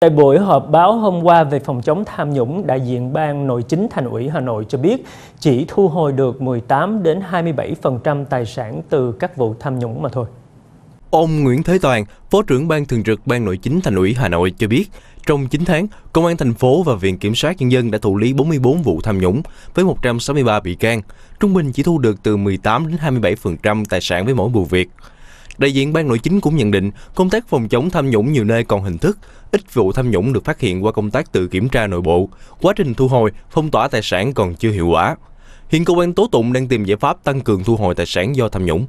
Tại buổi họp báo hôm qua về phòng chống tham nhũng, đại diện Ban Nội chính Thành ủy Hà Nội cho biết chỉ thu hồi được 18 đến 27% tài sản từ các vụ tham nhũng mà thôi. Ông Nguyễn Thế Toàn, Phó trưởng Ban Thường trực Ban Nội chính Thành ủy Hà Nội cho biết, trong 9 tháng, Công an thành phố và Viện Kiểm sát Nhân dân đã thụ lý 44 vụ tham nhũng với 163 bị can, trung bình chỉ thu được từ 18 đến 27% tài sản với mỗi vụ việc. Đại diện Ban Nội chính cũng nhận định công tác phòng chống tham nhũng nhiều nơi còn hình thức, ít vụ tham nhũng được phát hiện qua công tác tự kiểm tra nội bộ, quá trình thu hồi, phong tỏa tài sản còn chưa hiệu quả. Hiện cơ quan tố tụng đang tìm giải pháp tăng cường thu hồi tài sản do tham nhũng.